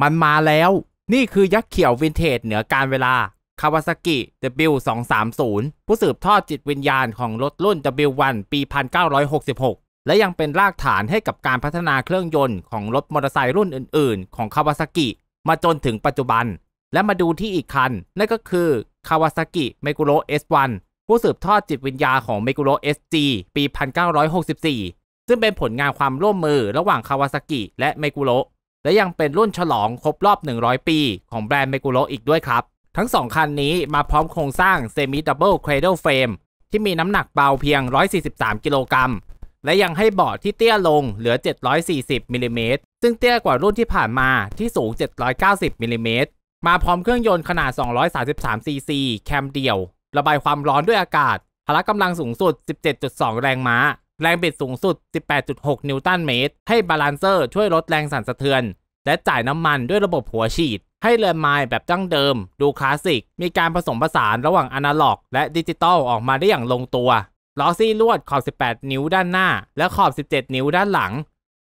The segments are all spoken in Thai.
มันมาแล้ว นี่คือยักษ์เขียววินเทจเหนือการเวลา คาวาซากิ W230 ผู้สืบทอดจิตวิญญาณของรถรุ่น W1 ปี 1966 และยังเป็นรากฐานให้กับการพัฒนาเครื่องยนต์ของรถมอเตอร์ไซค์รุ่นอื่น ๆ ของคาวาซากิมาจนถึงปัจจุบัน และมาดูที่อีกคัน นั่นก็คือคาวาซากิเมกุโร S1 ผู้สืบทอดจิตวิญญาณของเมกุโร SG ปี 1964 ซึ่งเป็นผลงานความร่วมมือระหว่างคาวาซากิและเมกุโรและยังเป็นรุ่นฉลองครบรอบ 100 ปี ของแบรนด์เมกุโรอีกด้วยครับ ทั้ง 2 คันนี้มาพร้อมโครงสร้างเซมิดับเบิลครเดิลเฟรมที่มีน้ำหนักเบาเพียง 143 กิโลกรัมและยังให้เบาะที่เตี้ยลงเหลือ 740 มิลิเมตรซึ่งเตี้ยกว่ารุ่นที่ผ่านมาที่สูง 790 มิลิเมตรมาพร้อมเครื่องยนต์ขนาด 233 ซีซีแคมเดี่ยว ระบายความร้อนด้วยอากาศพละกำลังสูงสุด 17.2 แรงม้าแรงบิดสูงสุด 18.6 นิวตันเมตร ให้บาลานเซอร์ช่วยลดแรงสั่นสะเทือน และจ่ายน้ำมันด้วยระบบหัวฉีด ให้เรือนไม้แบบจั้งเดิม ดูคลาสสิก มีการผสมผสานระหว่างอนาล็อกและดิจิตอลออกมาได้อย่างลงตัวล้อซี่ลวดขอบ 18 นิ้วด้านหน้า และขอบ 17 นิ้วด้านหลัง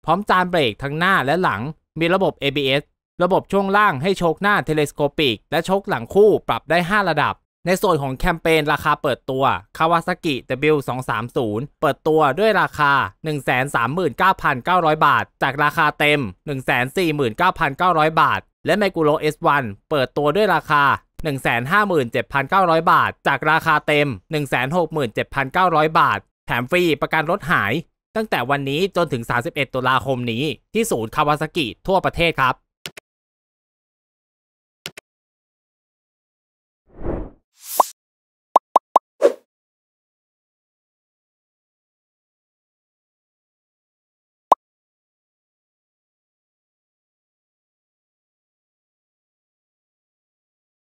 พร้อมจานเบรกทั้งหน้าและหลัง มีระบบ ABS ระบบช่วงล่างให้โชคหน้าเทเลสโคปิก และโชคหลังคู่ปรับได้ 5 ระดับในส่วนของแคมเปญราคาเปิดตัว Kawasaki W230 เปิดตัวด้วยราคา 139,900 บาท จากราคาเต็ม 149,900 บาท และ m e g u r o S1 เปิดตัวด้วยราคา 157,900 บาท จากราคาเต็ม 167,900 บาท แถมฟรีประกันรถหาย ตั้งแต่วันนี้จนถึง 31 ตุลาคมนี้ ที่ศูนย์คาวาซากิทั่วประเทศครับ